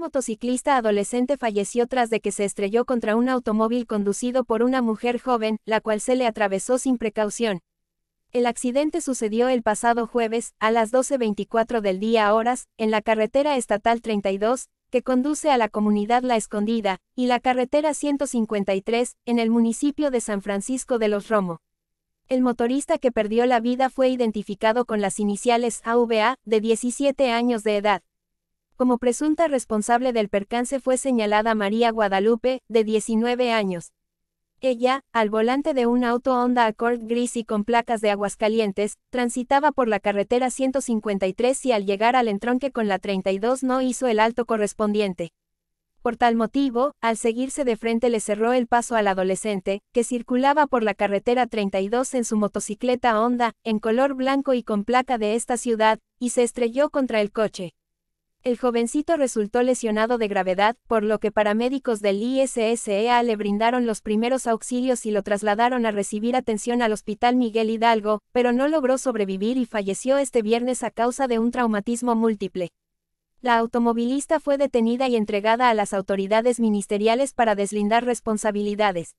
motociclista adolescente falleció tras de que se estrelló contra un automóvil conducido por una mujer joven, la cual se le atravesó sin precaución. El accidente sucedió el pasado jueves, a las 12.24 del día horas, en la carretera estatal 32, que conduce a la comunidad La Escondida, y la carretera 153, en el municipio de San Francisco de los Romo. El motorista que perdió la vida fue identificado con las iniciales AVA, de 17 años de edad. Como presunta responsable del percance fue señalada María Guadalupe, de 19 años. Ella, al volante de un auto Honda Accord gris y con placas de Aguascalientes, transitaba por la carretera 153 y al llegar al entronque con la 32 no hizo el alto correspondiente. Por tal motivo, al seguirse de frente le cerró el paso al adolescente, que circulaba por la carretera 32 en su motocicleta Honda, en color blanco y con placa de esta ciudad, y se estrelló contra el coche. El jovencito resultó lesionado de gravedad, por lo que paramédicos del ISSEA le brindaron los primeros auxilios y lo trasladaron a recibir atención al Hospital Miguel Hidalgo, pero no logró sobrevivir y falleció este viernes a causa de un traumatismo múltiple. La automovilista fue detenida y entregada a las autoridades ministeriales para deslindar responsabilidades.